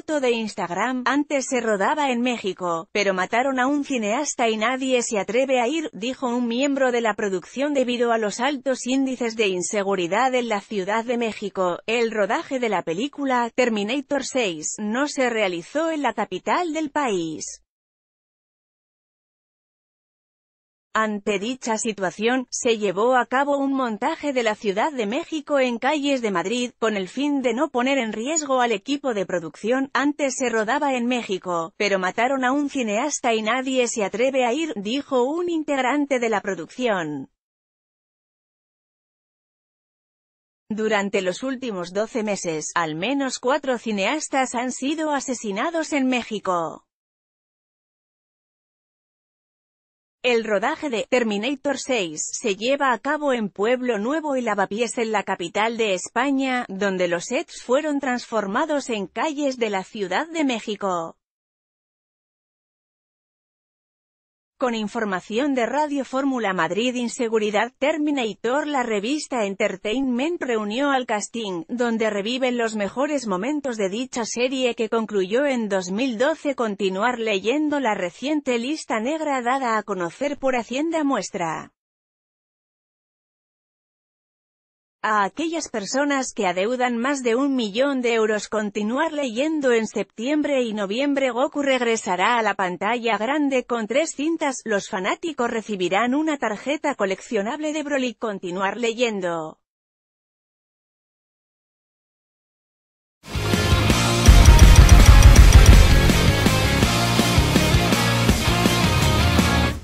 Foto de Instagram, antes se rodaba en México, pero mataron a un cineasta y nadie se atreve a ir, dijo un miembro de la producción debido a los altos índices de inseguridad en la Ciudad de México. El rodaje de la película, Terminator 6, no se realizó en la capital del país. Ante dicha situación, se llevó a cabo un montaje de la Ciudad de México en calles de Madrid, con el fin de no poner en riesgo al equipo de producción, antes se rodaba en México, pero mataron a un cineasta y nadie se atreve a ir, dijo un integrante de la producción. Durante los últimos 12 meses, al menos cuatro cineastas han sido asesinados en México. El rodaje de Terminator 6 se lleva a cabo en Pueblo Nuevo y Lavapiés en la capital de España, donde los sets fueron transformados en calles de la Ciudad de México. Con información de Radio Fórmula Madrid Inseguridad Terminator la revista Entertainment reunió al casting, donde reviven los mejores momentos de dicha serie que concluyó en 2012 continuar leyendo la reciente lista negra dada a conocer por Hacienda Muestra. A aquellas personas que adeudan más de un millón de euros continuar leyendo en septiembre y noviembre Goku regresará a la pantalla grande con tres cintas, los fanáticos recibirán una tarjeta coleccionable de Broly continuar leyendo.